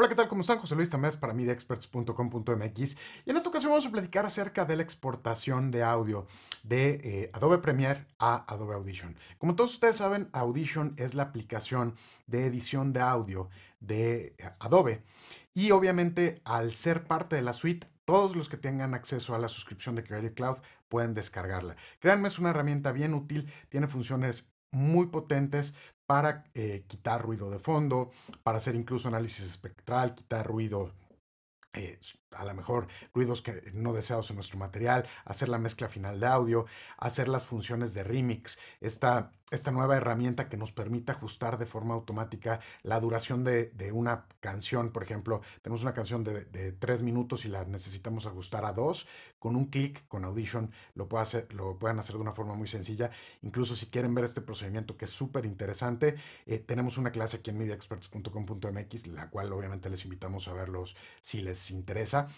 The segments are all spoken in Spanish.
Hola, ¿qué tal? ¿Cómo están? José Luis Tamés para mí de y en esta ocasión vamos a platicar acerca de la exportación de audio de eh, Adobe Premiere a Adobe Audition. Como todos ustedes saben, Audition es la aplicación de edición de audio de eh, Adobe y obviamente al ser parte de la suite todos los que tengan acceso a la suscripción de Creative Cloud pueden descargarla. Créanme, es una herramienta bien útil, tiene funciones muy potentes para eh, quitar ruido de fondo, para hacer incluso análisis espectral, quitar ruido eh, a lo mejor ruidos que no deseados en nuestro material, hacer la mezcla final de audio, hacer las funciones de remix, esta esta nueva herramienta que nos permite ajustar de forma automática la duración de, una canción. Por ejemplo, tenemos una canción de, tres minutos y la necesitamos ajustar a dos. Con un clic, con Audition, lo, hacer, lo pueden hacer de una forma muy sencilla. Incluso si quieren ver este procedimiento que es súper interesante, eh, tenemos una clase aquí en mediaexperts.com.mx, la cual obviamente les invitamos a verlos si les interesa.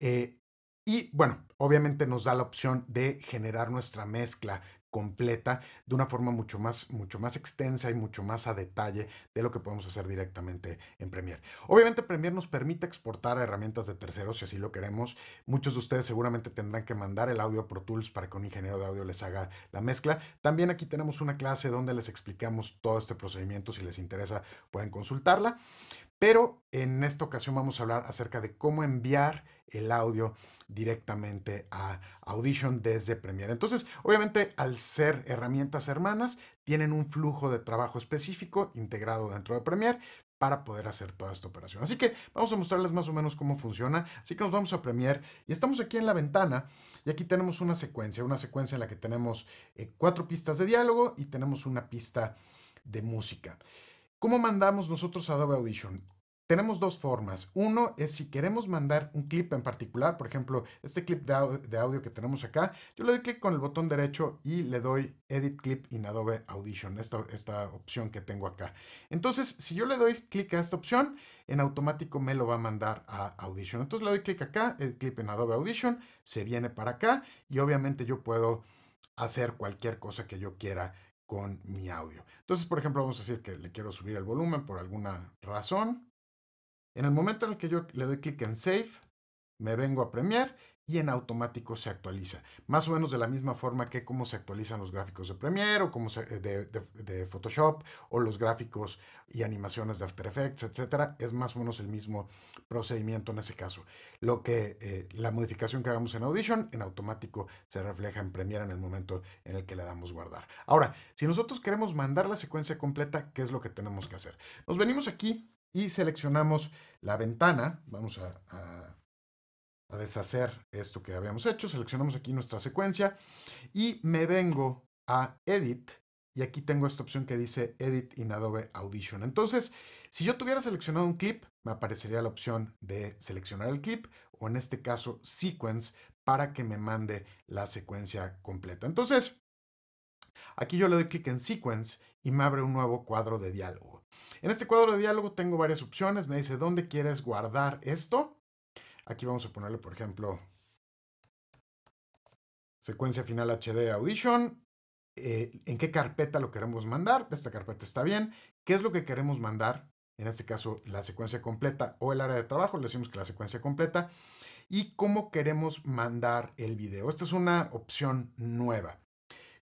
Eh, y bueno, obviamente nos da la opción de generar nuestra mezcla completa, de una forma mucho más, mucho más extensa y mucho más a detalle de lo que podemos hacer directamente en Premiere. Obviamente Premiere nos permite exportar a herramientas de terceros si así lo queremos. Muchos de ustedes seguramente tendrán que mandar el audio a Pro Tools para que un ingeniero de audio les haga la mezcla. También aquí tenemos una clase donde les explicamos todo este procedimiento. Si les interesa pueden consultarla. Pero en esta ocasión vamos a hablar acerca de cómo enviar el audio directamente a Audition desde Premiere. Entonces, obviamente, al ser herramientas hermanas, tienen un flujo de trabajo específico integrado dentro de Premiere para poder hacer toda esta operación. Así que vamos a mostrarles más o menos cómo funciona. Así que nos vamos a Premiere y estamos aquí en la ventana y aquí tenemos una secuencia, una secuencia en la que tenemos eh, cuatro pistas de diálogo y tenemos una pista de música. ¿Cómo mandamos nosotros a Adobe Audition? tenemos dos formas. Uno es si queremos mandar un clip en particular, por ejemplo, este clip de audio, que tenemos acá, yo le doy clic con el botón derecho y le doy Edit Clip in Adobe Audition, esta, esta opción que tengo acá. Entonces, si yo le doy clic a esta opción, en automático me lo va a mandar a Audition. Entonces le doy clic acá, Edit Clip en Adobe Audition, se viene para acá y obviamente yo puedo hacer cualquier cosa que yo quiera con mi audio. Entonces, por ejemplo, vamos a decir que le quiero subir el volumen por alguna razón. En el momento en el que yo le doy clic en Save, me vengo a Premiere y en automático se actualiza. Más o menos de la misma forma que cómo se actualizan los gráficos de Premiere o cómo eh, de, Photoshop o los gráficos y animaciones de After Effects, etc. es más o menos el mismo procedimiento en ese caso. Lo que eh, la modificación que hagamos en Audition en automático se refleja en Premiere en el momento en el que le damos guardar. Ahora, si nosotros queremos mandar la secuencia completa, ¿qué es lo que tenemos que hacer? Nos venimos aquí y seleccionamos la ventana. Vamos a, deshacer esto que habíamos hecho. Seleccionamos aquí nuestra secuencia y me vengo a Edit y aquí tengo esta opción que dice Edit in Adobe Audition. Entonces, si yo tuviera seleccionado un clip, me aparecería la opción de seleccionar el clip o en este caso Sequence para que me mande la secuencia completa. Entonces, aquí yo le doy clic en Sequence y me abre un nuevo cuadro de diálogo. En este cuadro de diálogo tengo varias opciones. Me dice dónde quieres guardar esto. Aquí vamos a ponerle, por ejemplo, secuencia final HD Audition. Eh, en qué carpeta lo queremos mandar. Esta carpeta está bien. ¿Qué es lo que queremos mandar? En este caso, la secuencia completa o el área de trabajo. Le decimos que la secuencia completa. Y cómo queremos mandar el video. Esta es una opción nueva.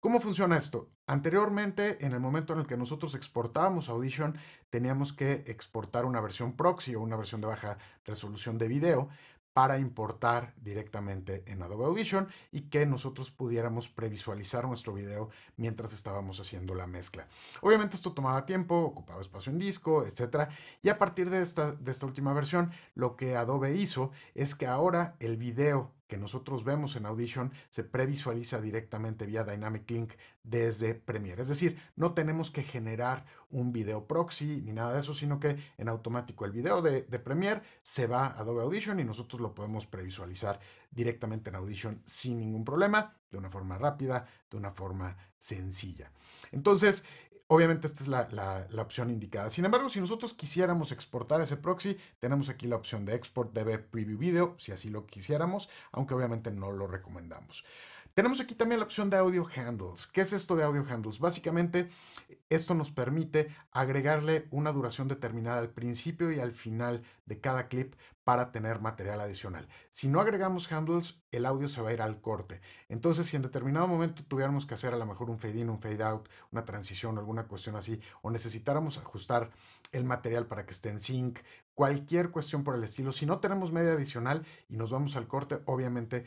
¿Cómo funciona esto? Anteriormente, en el momento en el que nosotros exportábamos Audition, teníamos que exportar una versión proxy o una versión de baja resolución de video para importar directamente en Adobe Audition y que nosotros pudiéramos previsualizar nuestro video mientras estábamos haciendo la mezcla. Obviamente esto tomaba tiempo, ocupaba espacio en disco, etc. Y a partir de esta, de esta última versión, lo que Adobe hizo es que ahora el video que nosotros vemos en Audition se previsualiza directamente vía Dynamic Link desde Premiere. Es decir, no tenemos que generar un video proxy ni nada de eso, sino que en automático el video de, Premiere se va a Adobe Audition y nosotros lo podemos previsualizar directamente en Audition sin ningún problema, de una forma rápida, de una forma sencilla. Entonces, Obviamente esta es la, opción indicada. Sin embargo, si nosotros quisiéramos exportar ese proxy, tenemos aquí la opción de export DB preview video, si así lo quisiéramos, aunque obviamente no lo recomendamos. Tenemos aquí también la opción de audio handles. ¿Qué es esto de audio handles? Básicamente, esto nos permite agregarle una duración determinada al principio y al final de cada clip para tener material adicional. Si no agregamos handles, el audio se va a ir al corte. Entonces, si en determinado momento tuviéramos que hacer a lo mejor un fade in, un fade out, una transición, alguna cuestión así, o necesitáramos ajustar el material para que esté en sync, cualquier cuestión por el estilo, si no tenemos media adicional y nos vamos al corte, obviamente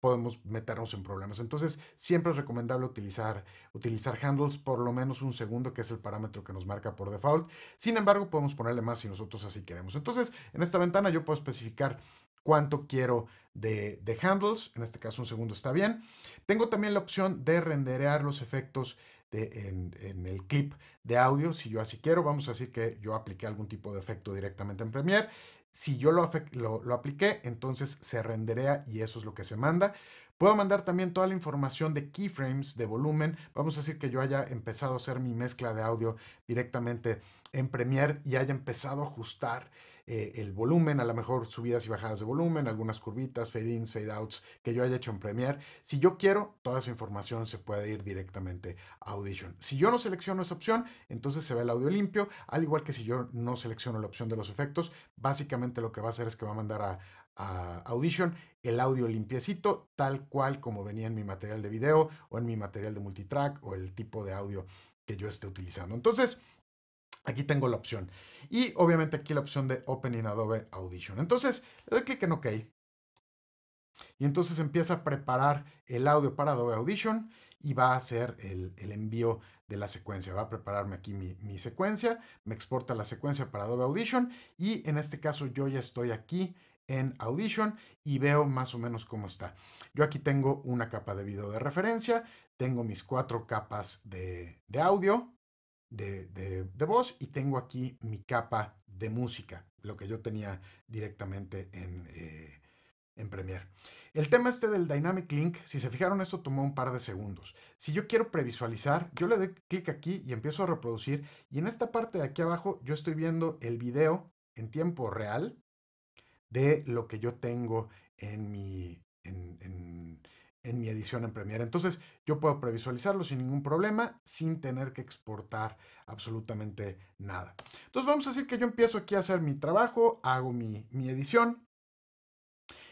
podemos meternos en problemas. Entonces, siempre es recomendable utilizar, utilizar handles por lo menos un segundo, que es el parámetro que nos marca por default. Sin embargo, podemos ponerle más si nosotros así queremos. Entonces, en esta ventana yo puedo especificar cuánto quiero de, handles. En este caso, un segundo está bien. Tengo también la opción de renderear los efectos en, en, el clip de audio, si yo así quiero, vamos a decir que yo apliqué algún tipo de efecto directamente en Premiere si yo lo, lo, apliqué, entonces se renderea y eso es lo que se manda. Puedo mandar también toda la información de keyframes, de volumen. Vamos a decir que yo haya empezado a hacer mi mezcla de audio directamente en Premiere y haya empezado a ajustar eh, el volumen, a lo mejor subidas y bajadas de volumen, algunas curvitas, fade-ins, fade-outs que yo haya hecho en Premiere. Si yo quiero, toda esa información se puede ir directamente a Audition. Si yo no selecciono esa opción, entonces se ve el audio limpio, al igual que si yo no selecciono la opción de los efectos, básicamente lo que va a hacer es que va a mandar a, a Audition el audio limpiecito, tal cual como venía en mi material de video o en mi material de multitrack o el tipo de audio que yo esté utilizando. Entonces, Aquí tengo la opción. Y obviamente aquí la opción de Open in Adobe Audition. Entonces le doy clic en OK. Y entonces empieza a preparar el audio para Adobe Audition y va a hacer el, envío de la secuencia. Va a prepararme aquí mi, secuencia, me exporta la secuencia para Adobe Audition y en este caso yo ya estoy aquí en Audition y veo más o menos cómo está. Yo aquí tengo una capa de video de referencia, tengo mis cuatro capas de audio, de, voz y tengo aquí mi capa de música, lo que yo tenía directamente eh, en, Premiere. El tema este del Dynamic Link, si se fijaron, esto tomó un par de segundos. Si yo quiero previsualizar, yo le doy clic aquí y empiezo a reproducir. Y en esta parte de aquí abajo, yo estoy viendo el video en tiempo real de lo que yo tengo en mi, en mi edición en Premiere. Entonces yo puedo previsualizarlo sin ningún problema, sin tener que exportar absolutamente nada. Entonces vamos a decir que yo empiezo aquí a hacer mi trabajo, hago mi, edición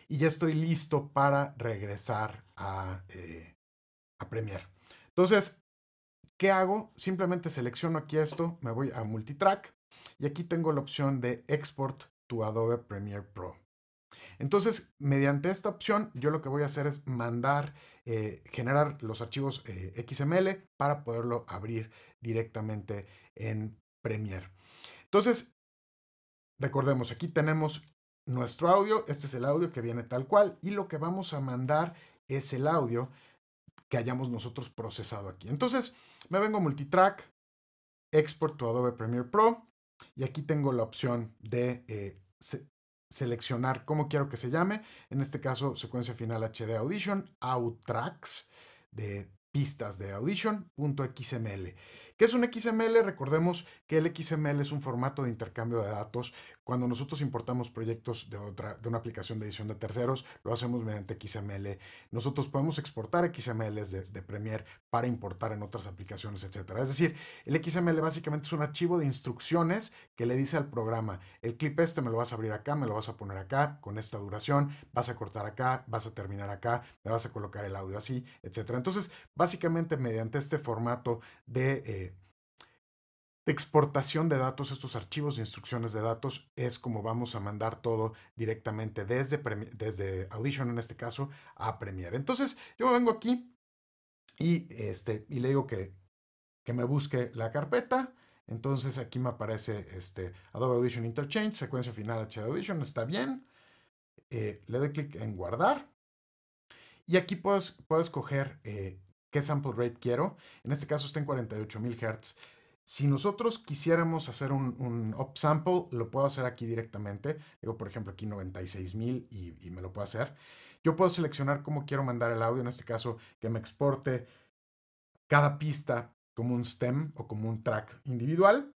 y ya estoy listo para regresar a, eh, a Premiere. Entonces, ¿qué hago? Simplemente selecciono aquí esto, me voy a Multitrack y aquí tengo la opción de Export to Adobe Premiere Pro. Entonces, mediante esta opción, yo lo que voy a hacer es mandar, eh, generar los archivos eh, XML para poderlo abrir directamente en Premiere. Entonces, recordemos, aquí tenemos nuestro audio, este es el audio que viene tal cual y lo que vamos a mandar es el audio que hayamos nosotros procesado aquí. Entonces, me vengo a multitrack, export to Adobe Premiere Pro y aquí tengo la opción de eh, seleccionar cómo quiero que se llame. En este caso, secuencia final HD Audition, OutTracks de pistas de Audition.xml. ¿Qué es un XML? Recordemos que el XML es un formato de intercambio de datos. Cuando nosotros importamos proyectos de, de una aplicación de edición de terceros, lo hacemos mediante XML. Nosotros podemos exportar XML de, Premiere para importar en otras aplicaciones, etc. Es decir, el XML básicamente es un archivo de instrucciones que le dice al programa, el clip este me lo vas a abrir acá, me lo vas a poner acá, con esta duración, vas a cortar acá, vas a terminar acá, me vas a colocar el audio así, etc. Entonces, básicamente mediante este formato de... Eh, exportación de datos, estos archivos de instrucciones de datos, es como vamos a mandar todo directamente desde, desde Audition, en este caso, a Premiere. Entonces, yo vengo aquí y, este, y le digo que, me busque la carpeta. Entonces aquí me aparece este Adobe Audition Interchange, secuencia final HD Audition, está bien. Eh, le doy clic en guardar. Y aquí puedo, escoger eh, qué sample rate quiero. En este caso está en 48.000 Hz. Si nosotros quisiéramos hacer un, un, upsample, lo puedo hacer aquí directamente. Digo, por ejemplo, aquí 96000 y, me lo puedo hacer. Yo puedo seleccionar cómo quiero mandar el audio, en este caso, que me exporte cada pista como un stem o como un track individual.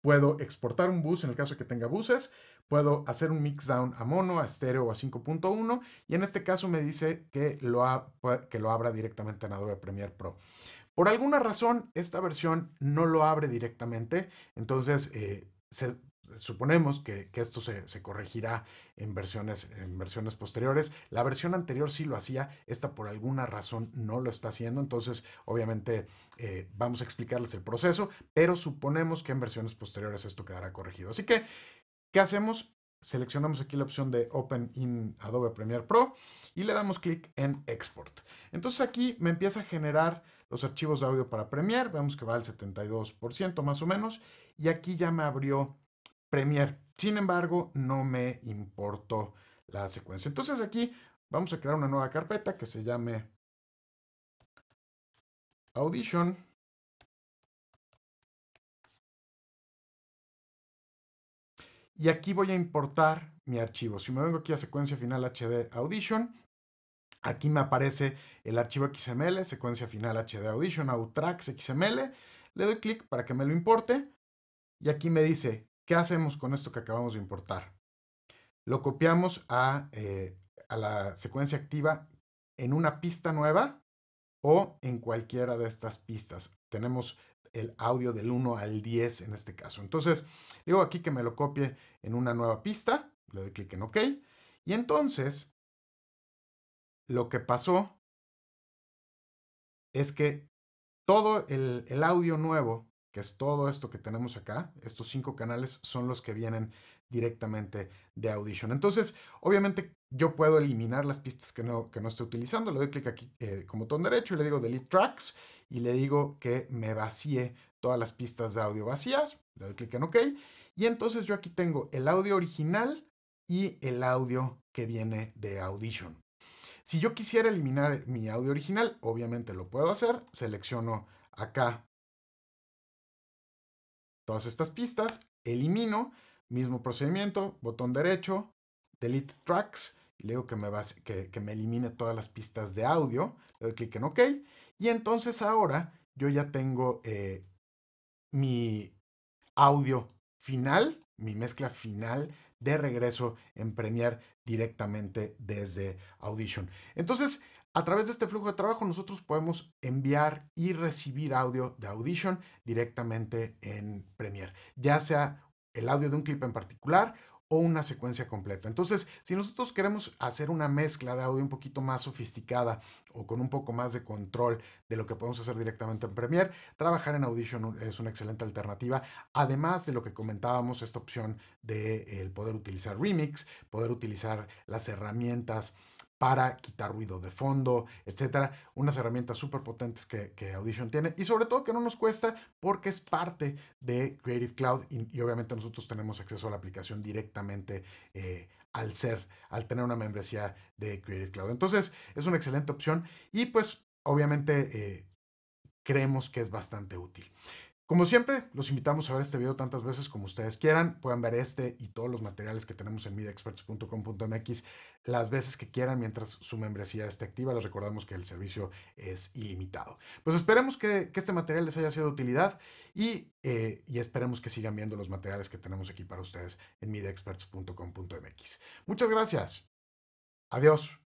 Puedo exportar un bus en el caso que tenga buses. Puedo hacer un mixdown a mono, a estéreo o a 5.1. Y en este caso me dice que lo, que lo abra directamente en Adobe Premiere Pro. Por alguna razón, esta versión no lo abre directamente, entonces eh, suponemos que, esto se, corregirá en versiones, en versiones posteriores. La versión anterior sí lo hacía, esta por alguna razón no lo está haciendo, entonces obviamente eh, vamos a explicarles el proceso, pero suponemos que en versiones posteriores esto quedará corregido. Así que, ¿qué hacemos? Seleccionamos aquí la opción de Open in Adobe Premiere Pro y le damos clic en Export. Entonces aquí me empieza a generar los archivos de audio para Premiere, vemos que va al 72% más o menos. Y aquí ya me abrió Premiere. Sin embargo, no me importó la secuencia. Entonces aquí vamos a crear una nueva carpeta que se llame Audition. Y aquí voy a importar mi archivo. Si me vengo aquí a secuencia final HD Audition, Aquí me aparece el archivo XML, secuencia final HD Audition, OutTracks, XML. Le doy clic para que me lo importe y aquí me dice, ¿qué hacemos con esto que acabamos de importar? Lo copiamos a, eh, la secuencia activa en una pista nueva o en cualquiera de estas pistas. Tenemos el audio del 1 al 10 en este caso. Entonces, digo aquí que me lo copie en una nueva pista, le doy clic en OK, y entonces lo que pasó es que todo el, audio nuevo, que es todo esto que tenemos acá, estos cinco canales son los que vienen directamente de Audition. Entonces, obviamente yo puedo eliminar las pistas que no, que no estoy utilizando. Le doy clic aquí eh, como con botón derecho y le digo Delete Tracks y le digo que me vacíe todas las pistas de audio vacías. Le doy clic en OK. Y entonces yo aquí tengo el audio original y el audio que viene de Audition. Si yo quisiera eliminar mi audio original, obviamente lo puedo hacer. Selecciono acá todas estas pistas, elimino, mismo procedimiento, botón derecho, delete tracks, le digo que me, que, me elimine todas las pistas de audio, le doy clic en OK, y entonces ahora yo ya tengo eh, mi audio final, mi mezcla final de regreso en Premiere directamente desde Audition. Entonces, a través de este flujo de trabajo nosotros podemos enviar y recibir audio de Audition directamente en Premiere, ya sea el audio de un clip en particular o una secuencia completa. Entonces, si nosotros queremos hacer una mezcla de audio un poquito más sofisticada o con un poco más de control de lo que podemos hacer directamente en Premiere, trabajar en Audition es una excelente alternativa, además de lo que comentábamos, esta opción de poder utilizar Remix, poder utilizar las herramientas para quitar ruido de fondo, etcétera. Unas herramientas súper potentes que, Audition tiene y sobre todo que no nos cuesta porque es parte de Creative Cloud y, obviamente nosotros tenemos acceso a la aplicación directamente eh, al ser, al tener una membresía de Creative Cloud. Entonces es una excelente opción y pues obviamente eh, creemos que es bastante útil. Como siempre, los invitamos a ver este video tantas veces como ustedes quieran. Pueden ver este y todos los materiales que tenemos en midexperts.com.mx las veces que quieran mientras su membresía esté activa. Les recordamos que el servicio es ilimitado. Pues esperemos que, este material les haya sido de utilidad y, eh, y, esperemos que sigan viendo los materiales que tenemos aquí para ustedes en midexperts.com.mx. Muchas gracias. Adiós.